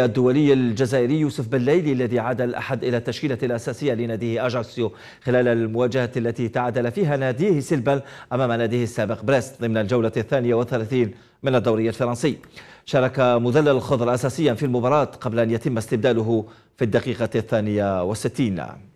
الدولي الجزائري يوسف بالليلي الذي عاد الأحد إلى التشكيلة الأساسية لناديه أجاكسيو خلال المواجهة التي تعادل فيها ناديه سلبا أمام ناديه السابق بريست ضمن الجولة الثانية والثلاثين من الدوري الفرنسي شارك مذلل الخضر أساسيا في المباراة قبل أن يتم استبداله في الدقيقة الثانية والستين